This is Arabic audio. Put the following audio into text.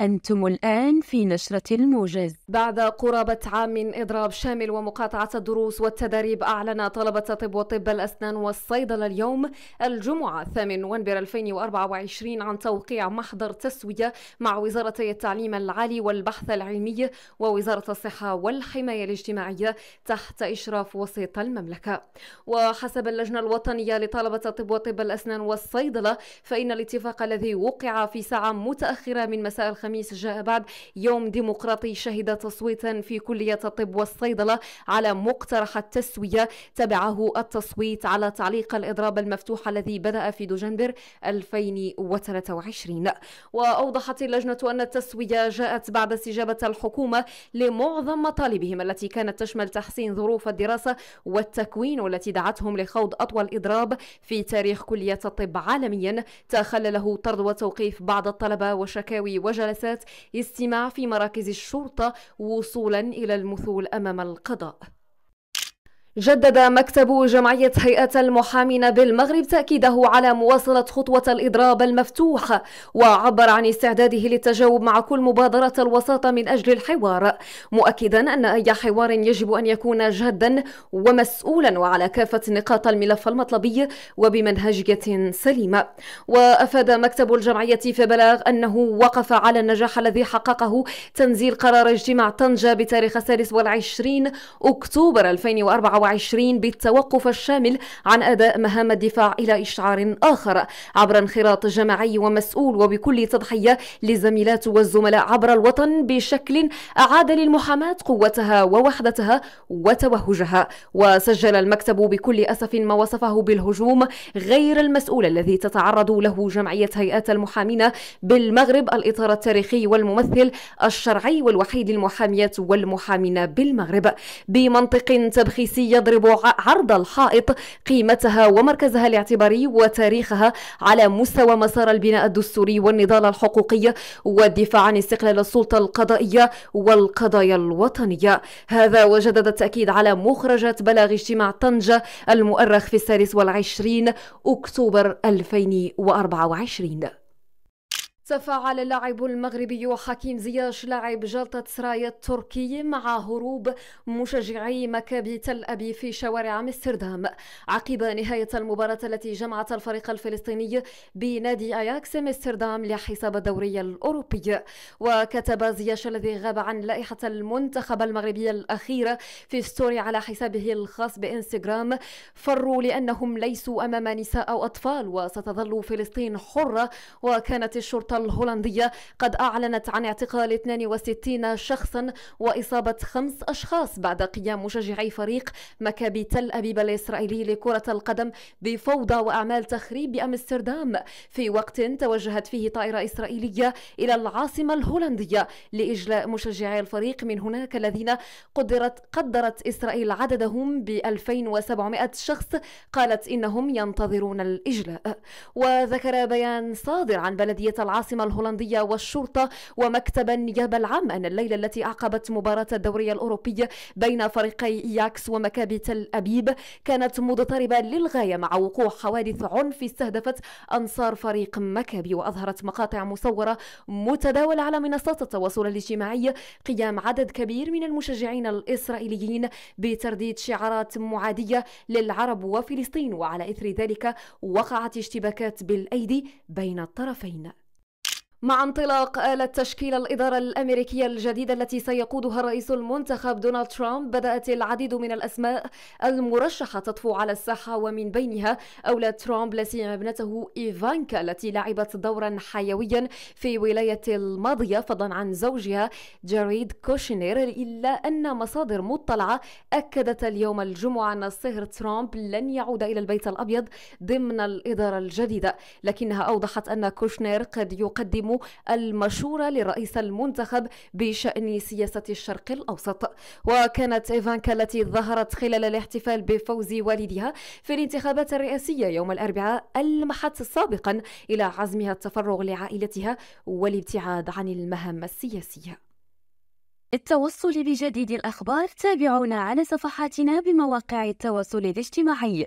أنتم الآن في نشرة الموجز بعد قرابة عام من إضراب شامل ومقاطعة الدروس والتدريب أعلن طلبة طب وطب الأسنان والصيدلة اليوم الجمعة 8 نوفمبر 2024 عن توقيع محضر تسوية مع وزارتي التعليم العالي والبحث العلمي ووزارة الصحة والحماية الاجتماعية تحت إشراف وسيط المملكة وحسب اللجنة الوطنية لطلبة طب وطب الأسنان والصيدلة فإن الاتفاق الذي وقع في ساعة متأخرة من مساء الخميس الخميس جاء بعد يوم ديمقراطي شهد تصويتا في كلية الطب والصيدلة على مقترح التسوية تبعه التصويت على تعليق الإضراب المفتوح الذي بدأ في دجنبر 2023 وأوضحت اللجنة أن التسوية جاءت بعد استجابة الحكومة لمعظم مطالبهم التي كانت تشمل تحسين ظروف الدراسة والتكوين والتي دعتهم لخوض أطول إضراب في تاريخ كلية الطب عالميا تخلله طرد وتوقيف بعض الطلبة وشكاوي وجلسات جلسات استماع في مراكز الشرطة وصولا إلى المثول أمام القضاء جدد مكتب جمعية هيئة المحامين بالمغرب تأكيده على مواصلة خطوة الإضراب المفتوح وعبر عن استعداده للتجاوب مع كل مبادرة الوساطة من أجل الحوار مؤكدا أن أي حوار يجب أن يكون جادا ومسؤولا وعلى كافة نقاط الملف المطلبي وبمنهجية سليمة وأفاد مكتب الجمعية في بلاغ أنه وقف على النجاح الذي حققه تنزيل قرار اجتماع طنجة بتاريخ 26 أكتوبر 2004 27 بالتوقف الشامل عن أداء مهام الدفاع إلى إشعار آخر عبر انخراط جماعي ومسؤول وبكل تضحية للزميلات والزملاء عبر الوطن بشكل أعاد للمحاماة قوتها ووحدتها وتوهجها وسجل المكتب بكل أسف ما وصفه بالهجوم غير المسؤول الذي تتعرض له جمعية هيئات المحامين بالمغرب الإطار التاريخي والممثل الشرعي والوحيد للمحاميات والمحامين بالمغرب بمنطق تبخيسي يضرب عرض الحائط قيمتها ومركزها الاعتباري وتاريخها على مستوى مسار البناء الدستوري والنضال الحقوقي والدفاع عن استقلال السلطة القضائية والقضايا الوطنية هذا وجدد التأكيد على مخرجات بلاغ اجتماع طنجة المؤرخ في السادس والعشرين أكتوبر 2024 تفاعل اللاعب المغربي حكيم زياش لاعب جلطة سرايا التركي مع هروب مشجعي مكابي تل أبيب في شوارع أمستردام عقب نهاية المباراة التي جمعت الفريق الفلسطيني بنادي أياكس أمستردام لحساب الدوري الأوروبي وكتب زياش الذي غاب عن لائحة المنتخب المغربي الأخيرة في ستوري على حسابه الخاص بإنستغرام فروا لأنهم ليسوا أمام نساء أو أطفال وستظل فلسطين حرة وكانت الشرطة الهولندية قد أعلنت عن اعتقال 62 شخصا وإصابة خمس أشخاص بعد قيام مشجعي فريق مكابي تل أبيب الإسرائيلي لكرة القدم بفوضى وأعمال تخريب بأمستردام في وقت توجهت فيه طائرة إسرائيلية إلى العاصمة الهولندية لإجلاء مشجعي الفريق من هناك الذين قدرت قدرت إسرائيل عددهم ب 2700 شخص قالت إنهم ينتظرون الإجلاء وذكر بيان صادر عن بلدية العاصمة العاصمة الهولندية والشرطة ومكتب النيابة العام أن الليلة التي أعقبت مباراة الدورية الأوروبية بين فريقي ياكس ومكابي تل أبيب كانت مضطربة للغاية مع وقوع حوادث عنف استهدفت أنصار فريق مكابي وأظهرت مقاطع مصورة متداولة على منصات التواصل الاجتماعي قيام عدد كبير من المشجعين الإسرائيليين بترديد شعارات معادية للعرب وفلسطين وعلى إثر ذلك وقعت اشتباكات بالأيدي بين الطرفين مع انطلاق آلة تشكيل الإدارة الأمريكية الجديدة التي سيقودها الرئيس المنتخب دونالد ترامب بدأت العديد من الأسماء المرشحة تطفو على الساحة ومن بينها أولاد ترامب لا سيما ابنته إيفانكا التي لعبت دورا حيويا في ولاية الماضية فضلا عن زوجها جاريد كوشنير إلا أن مصادر مطلعة أكدت اليوم الجمعة أن الصهر ترامب لن يعود إلى البيت الأبيض ضمن الإدارة الجديدة لكنها أوضحت أن كوشنير قد يقدم المشورة لرئيس المنتخب بشأن سياسة الشرق الأوسط وكانت إيفانكا التي ظهرت خلال الاحتفال بفوز والدها في الانتخابات الرئاسية يوم الأربعاء ألمحت سابقا إلى عزمها التفرغ لعائلتها والابتعاد عن المهام السياسية للتوصل بجديد الأخبار تابعونا على صفحاتنا بمواقع التواصل الاجتماعي